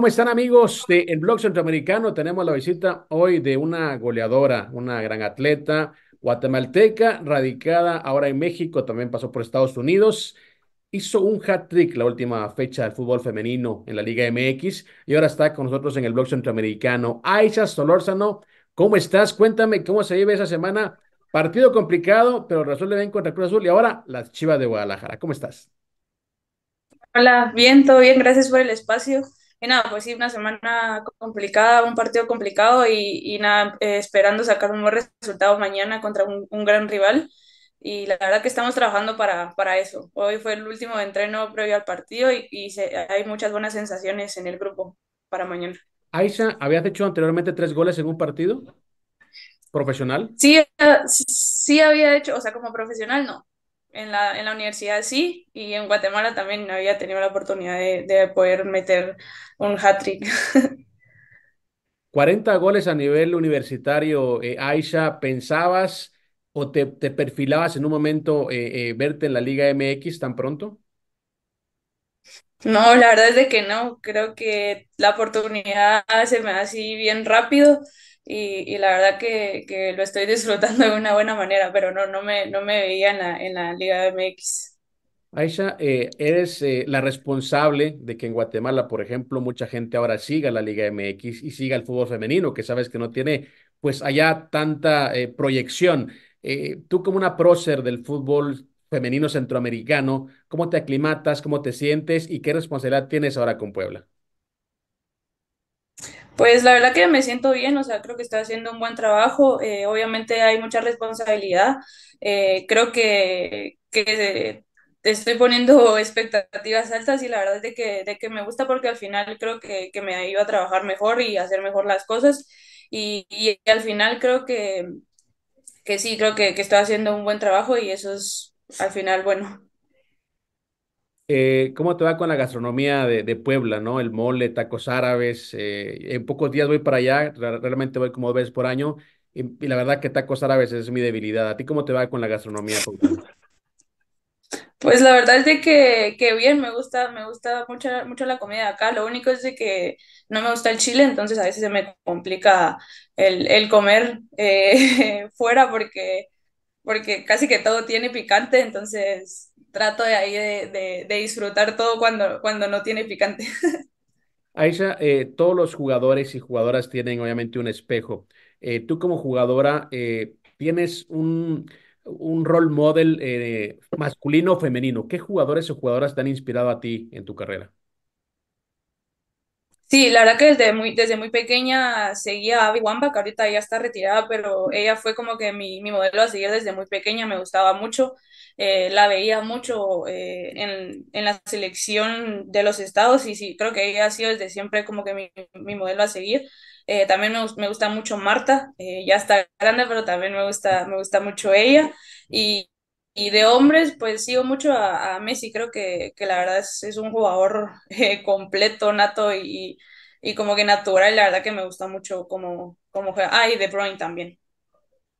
¿Cómo están amigos del de Blog Centroamericano? Tenemos la visita hoy de una goleadora, una gran atleta guatemalteca, radicada ahora en México, también pasó por Estados Unidos. Hizo un hat-trick la última fecha del fútbol femenino en la Liga MX y ahora está con nosotros en el Blog Centroamericano. Aisha Solórzano, ¿cómo estás? Cuéntame cómo se vive esa semana. Partido complicado, pero resuelve bien contra Cruz Azul y ahora las Chivas de Guadalajara. ¿Cómo estás? Hola, bien, todo bien, gracias por el espacio. Y nada, pues sí, una semana complicada, un partido complicado y, y nada, eh, esperando sacar un buen resultado mañana contra un, gran rival. Y la verdad que estamos trabajando para, para eso. Hoy fue el último entreno previo al partido y, y se, hay muchas buenas sensaciones en el grupo para mañana. Aisha, ¿habías hecho anteriormente tres goles en un partido profesional? Sí, eh, sí había hecho, o sea, como profesional no, en la, universidad sí, y en Guatemala también no había tenido la oportunidad de, poder meter un hat-trick. 40 goles a nivel universitario, eh, Aisha, ¿pensabas o te, perfilabas en un momento eh, eh, verte en la Liga MX tan pronto? No, la verdad es de que no, creo que la oportunidad se me da así bien rápido y, la verdad que, que, lo estoy disfrutando de una buena manera, pero no, no, me, no me veía en la, Liga MX. Aisha, eh, eres eh, la responsable de que en Guatemala, por ejemplo, mucha gente ahora siga la Liga MX y siga el fútbol femenino, que sabes que no tiene pues allá tanta eh, proyección. tú como una prócer del fútbol femenino centroamericano, ¿cómo te aclimatas, cómo te sientes y qué responsabilidad tienes ahora con Puebla? Pues la verdad que me siento bien, o sea, creo que estoy haciendo un buen trabajo. Eh, obviamente hay mucha responsabilidad. Eh, creo que, que eh, estoy poniendo expectativas altas y la verdad es de que, de que me gusta porque al final creo que, me iba a trabajar mejor y hacer mejor las cosas. Y, y, al final creo que, sí, creo que, que estoy haciendo un buen trabajo y eso es al final bueno. Eh, ¿Cómo te va con la gastronomía de, Puebla, no? El mole, tacos árabes. Eh, en pocos días voy para allá, realmente voy como dos veces por año. Y, la verdad que tacos árabes es mi debilidad. ¿A ti cómo te va con la gastronomía Pues la verdad es de que, que, bien, me gusta, me gusta mucho, mucho la comida de acá. Lo único es de que no me gusta el chile, entonces a veces se me complica el, el comer eh, fuera porque, porque casi que todo tiene picante, entonces trato de ahí de, disfrutar todo cuando, cuando no tiene picante. Aisha, eh, todos los jugadores y jugadoras tienen obviamente un espejo. Eh, tú como jugadora, eh, ¿tienes un, un role model masculino o femenino? ¿Qué jugadores o jugadoras te han inspirado a ti en tu carrera? Sí, la verdad que desde muy, desde muy pequeña seguía a Wamba, que ahorita ya está retirada, pero ella fue como que mi, modelo a seguir desde muy pequeña, me gustaba mucho, eh, la veía mucho eh, en, la selección de los estados y sí, creo que ella ha sido desde siempre como que mi, modelo a seguir. Eh, también me, gusta mucho Marta, ya está grande, pero también me gusta, me gusta mucho ella. Y, y de hombres, pues sigo mucho a, Messi, creo que, la verdad es, un jugador eh, completo, nato y, como que natural, la verdad que me gusta mucho como, como juega. Ah, y De Bruyne también.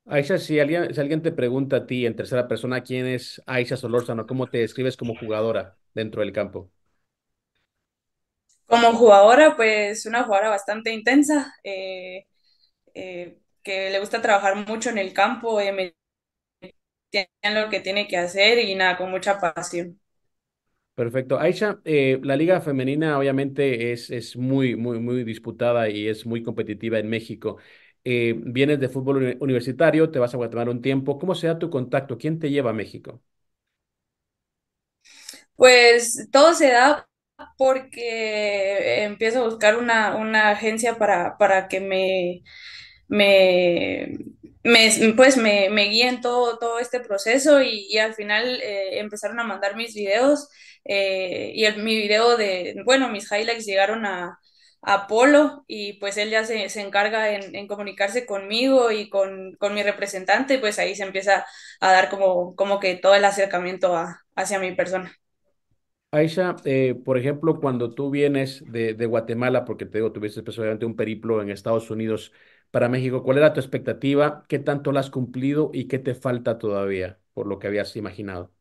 Aisha, si alguien, alguien te pregunta a ti en tercera persona quién es Aisha Solórzano, ¿cómo te describes como jugadora dentro del campo? Como jugadora, pues una jugadora bastante intensa, eh, eh, que le gusta trabajar mucho en el campo, eh, tienen lo que tiene que hacer y nada, con mucha pasión. Perfecto. Aisha, eh, la liga femenina obviamente es, es muy, muy, muy disputada y es muy competitiva en México. Eh, vienes de fútbol universitario, te vas a Guatemala un tiempo. ¿Cómo se da tu contacto? ¿Quién te lleva a México? Pues todo se da porque empiezo a buscar una, agencia para, para que me, me me, pues me, me todo, todo este proceso y, al final eh, empezaron a mandar mis videos eh, y mi video de, bueno, mis highlights llegaron a, Polo y pues él ya se, encarga en, comunicarse conmigo y con, mi representante, pues ahí se empieza a dar como, como que todo el acercamiento hacia mi persona. Aisha, eh, por ejemplo, cuando tú vienes de, de Guatemala, porque te digo, tuviste especialmente pues, un periplo en Estados Unidos, para México. ¿Cuál era tu expectativa? ¿Qué tanto la has cumplido y qué te falta todavía por lo que habías imaginado?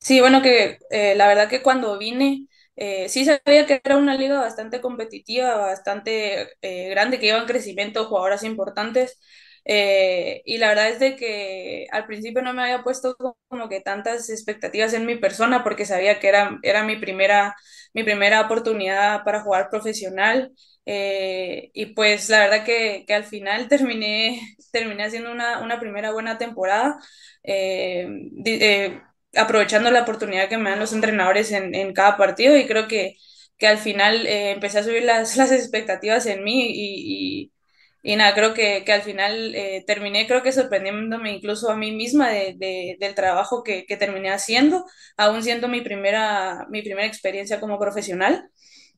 Sí, bueno, que eh, la verdad que cuando vine, eh, sí sabía que era una liga bastante competitiva, bastante eh, grande, que iba en crecimiento, jugadoras importantes, eh, y la verdad es de que al principio no me había puesto como que tantas expectativas en mi persona porque sabía que era, era mi, primera, mi primera oportunidad para jugar profesional. Eh, y pues la verdad que, que, al final terminé, terminé haciendo una, una primera buena temporada, eh, aprovechando la oportunidad que me dan los entrenadores en, en cada partido y creo que, que al final empecé a subir las, las expectativas en mí y, y nada, creo que, al final eh, terminé, creo que sorprendiéndome incluso a mí misma del trabajo que, terminé haciendo, aún siendo mi primera, mi primera experiencia como profesional.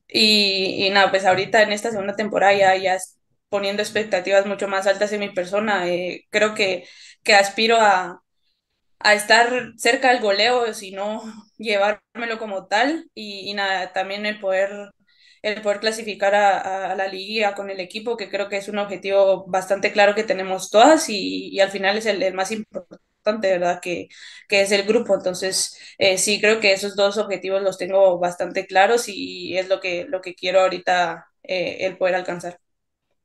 Y, y nada, pues ahorita en esta segunda temporada ya, poniendo expectativas mucho más altas en mi persona, eh, creo que, que aspiro a, estar cerca del goleo, si no llevármelo como tal y, y, nada, también el poder el poder clasificar a, la Liga con el equipo, que creo que es un objetivo bastante claro que tenemos todas y, al final es el, más importante ¿verdad? Que, que es el grupo. Entonces, eh, sí, creo que esos dos objetivos los tengo bastante claros y es lo que, lo que quiero ahorita eh, el poder alcanzar.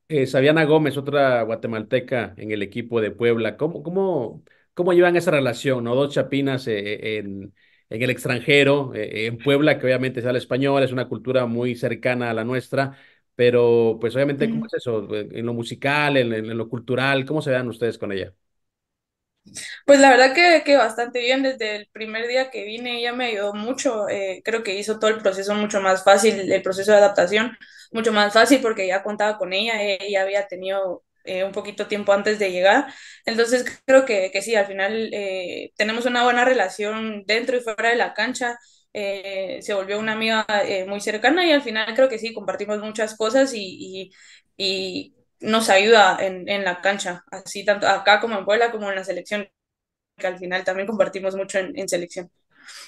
Eh, Sabiana Gómez, otra guatemalteca en el equipo de Puebla, ¿cómo, cómo llevan esa relación, ¿no? Dos chapinas eh, en, en el extranjero, eh, en Puebla, que obviamente se habla español, es una cultura muy cercana a la nuestra, pero pues obviamente, ¿cómo es eso? Eh, en lo musical, en, lo cultural, ¿cómo se vean ustedes con ella? Pues la verdad que, que, bastante bien, desde el primer día que vine ella me ayudó mucho, eh, creo que hizo todo el proceso mucho más fácil, el proceso de adaptación mucho más fácil porque ya contaba con ella, ella había tenido eh, un poquito tiempo antes de llegar. Entonces creo que, que sí, al final eh, tenemos una buena relación dentro y fuera de la cancha. Eh, se volvió una amiga muy cercana y al final creo que sí, compartimos muchas cosas y, nos ayuda en, la cancha, así tanto acá como en Puebla como en la selección, que al final también compartimos mucho en, selección.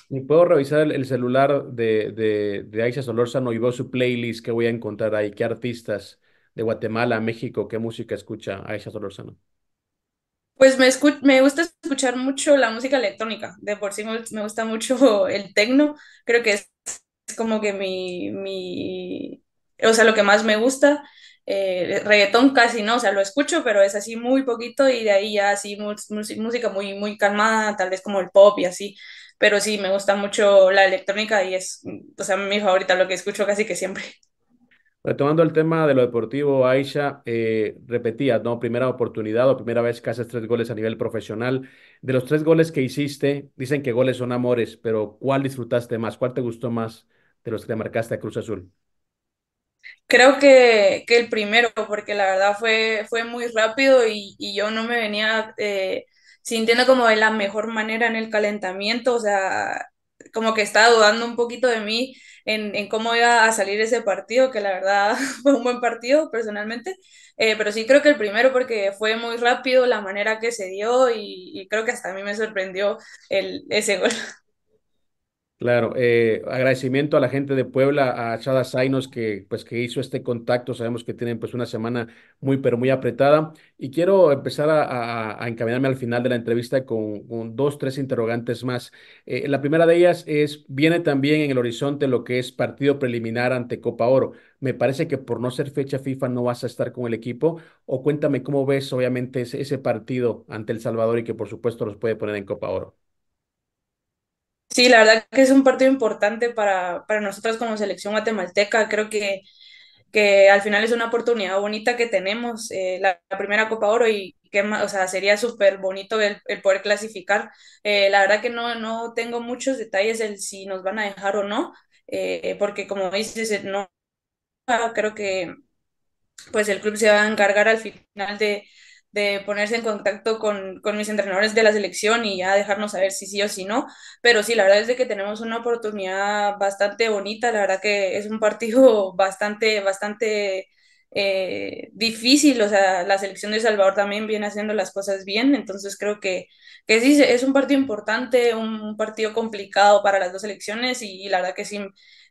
Y puedo revisar el, celular de, de, de Aisha Solórzano y su playlist que voy a encontrar ahí, qué artistas de Guatemala a México, ¿qué música escucha Aisha Solorzano? Pues me, me gusta escuchar mucho la música electrónica, de por sí me, gusta mucho el tecno, creo que es, como que mi, mi, o sea, lo que más me gusta. el eh, reggaetón casi no, o sea, lo escucho, pero es así muy poquito y de ahí ya así música muy, muy calmada, tal vez como el pop y así, pero sí, me gusta mucho la electrónica y es, o sea, mi favorita, lo que escucho casi que siempre. Retomando el tema de lo deportivo, Aisha, eh, repetía, ¿no? Primera oportunidad o primera vez que haces tres goles a nivel profesional. De los tres goles que hiciste, dicen que goles son amores, pero ¿cuál disfrutaste más? ¿Cuál te gustó más de los que te marcaste a Cruz Azul? Creo que, el primero, porque la verdad fue, fue muy rápido y, yo no me venía eh, sintiendo como de la mejor manera en el calentamiento, o sea, como que estaba dudando un poquito de mí en, cómo iba a salir ese partido, que la verdad fue un buen partido personalmente, eh, pero sí creo que el primero porque fue muy rápido la manera que se dio y, creo que hasta a mí me sorprendió el, ese gol. Claro, eh, agradecimiento a la gente de Puebla, a Chada Zainos que, pues, que hizo este contacto. Sabemos que tienen pues, una semana muy, pero muy apretada. Y quiero empezar a, encaminarme al final de la entrevista con, dos, tres interrogantes más. Eh, la primera de ellas es, viene también en el horizonte lo que es partido preliminar ante Copa Oro. Me parece que por no ser fecha FIFA no vas a estar con el equipo. O cuéntame cómo ves, obviamente, ese, ese partido ante El Salvador y que, por supuesto, los puede poner en Copa Oro. Sí, la verdad que es un partido importante para, para nosotras como selección guatemalteca. Creo que, que al final es una oportunidad bonita que tenemos, eh, la, primera Copa Oro, y que o sea, sería súper bonito el, poder clasificar. Eh, la verdad que no, no tengo muchos detalles del si nos van a dejar o no, eh, porque como dices, no creo que pues el club se va a encargar al final de, de ponerse en contacto con, mis entrenadores de la selección y ya dejarnos saber si sí o si no. Pero sí, la verdad es de que tenemos una oportunidad bastante bonita, la verdad que es un partido bastante, bastante eh, difícil, o sea, la selección de Salvador también viene haciendo las cosas bien, entonces creo que, que sí, es un partido importante, un, partido complicado para las dos selecciones y, la verdad que sí,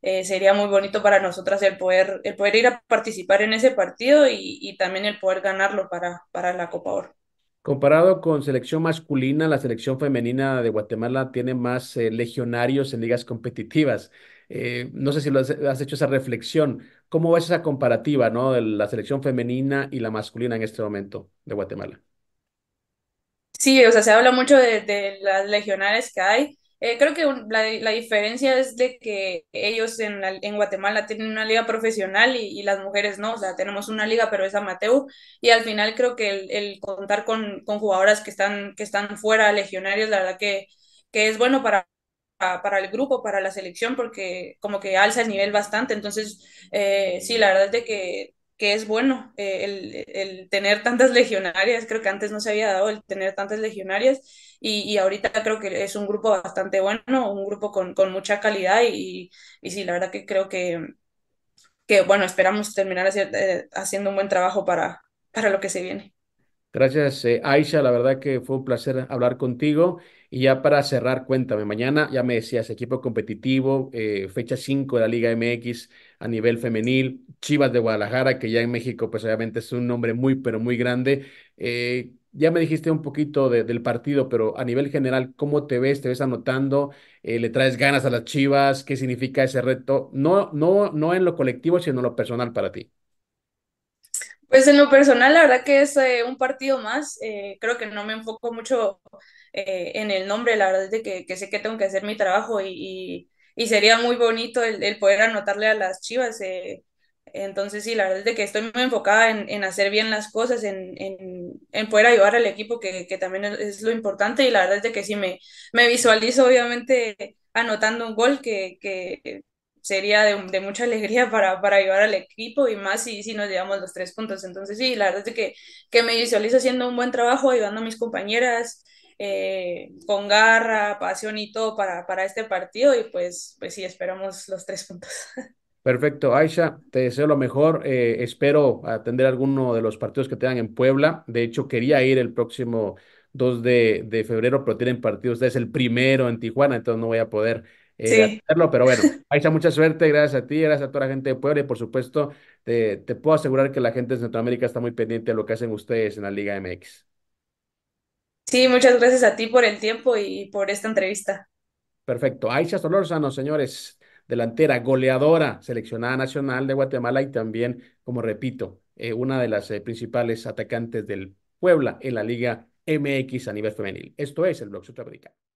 eh, sería muy bonito para nosotras el poder, el poder ir a participar en ese partido y, y también el poder ganarlo para, para la Copa Oro. Comparado con selección masculina, la selección femenina de Guatemala tiene más eh, legionarios en ligas competitivas. Eh, no sé si lo has, hecho esa reflexión. ¿Cómo ves esa comparativa, ¿no? De la selección femenina y la masculina en este momento de Guatemala. Sí, o sea, se habla mucho de, las legionarias que hay. Eh, creo que la, diferencia es de que ellos en, Guatemala tienen una liga profesional y, las mujeres no, o sea, tenemos una liga pero es amateur y al final creo que el, contar con, con, jugadoras que están, que están fuera legionarios, la verdad que, que es bueno para para el grupo, para la selección, porque como que alza el nivel bastante. Entonces, eh, sí, la verdad es de que, que es bueno eh, el, el, tener tantas legionarias. Creo que antes no se había dado el tener tantas legionarias y, y ahorita creo que es un grupo bastante bueno, un grupo con, con mucha calidad y, y, sí, la verdad que creo que, que bueno, esperamos terminar eh, haciendo un buen trabajo para, para lo que se viene. Gracias, eh, Aisha. La verdad que fue un placer hablar contigo. Y ya para cerrar, cuéntame, mañana ya me decías, equipo competitivo, eh, fecha 5 de la Liga MX a nivel femenil, Chivas de Guadalajara, que ya en México pues obviamente es un nombre muy, pero muy grande. Eh, ya me dijiste un poquito del partido, pero a nivel general, ¿cómo te ves? ¿Te ves anotando? ¿Le traes ganas a las Chivas? ¿Qué significa ese reto? No, no, no en lo colectivo, sino en lo personal para ti. Pues en lo personal, la verdad que es eh, un partido más. Eh, creo que no me enfoco mucho eh, en el nombre, la verdad es de que, sé que tengo que hacer mi trabajo y, sería muy bonito el, poder anotarle a las chivas. Entonces, sí, la verdad es de que estoy muy enfocada en, hacer bien las cosas, en, poder ayudar al equipo, que, también es lo importante. Y la verdad es de que sí me, me visualizo, obviamente, anotando un gol que, que sería de, mucha alegría para, para, ayudar al equipo y más si, si nos llevamos los tres puntos. Entonces, sí, la verdad es que, que me visualizo haciendo un buen trabajo, ayudando a mis compañeras eh, con garra, pasión y todo para, para este partido y pues, pues sí, esperamos los tres puntos. Perfecto, Aisha, te deseo lo mejor. Eh, espero atender alguno de los partidos que tengan en Puebla. De hecho, quería ir el próximo 2 de, febrero, pero tienen partidos. es el primero en Tijuana, entonces no voy a poder eh, hacerlo, pero bueno, Aisha, mucha suerte, gracias a ti, gracias a toda la gente de Puebla y por supuesto te, te puedo asegurar que la gente de Centroamérica está muy pendiente de lo que hacen ustedes en la Liga MX. Sí, muchas gracias a ti por el tiempo y por esta entrevista. Perfecto. Aisha Solórzano, señores, delantera, goleadora, seleccionada nacional de Guatemala y también, como repito, eh, una de las eh, principales atacantes del Puebla en la Liga MX a nivel femenil. Esto es el Bloque Centroamericano.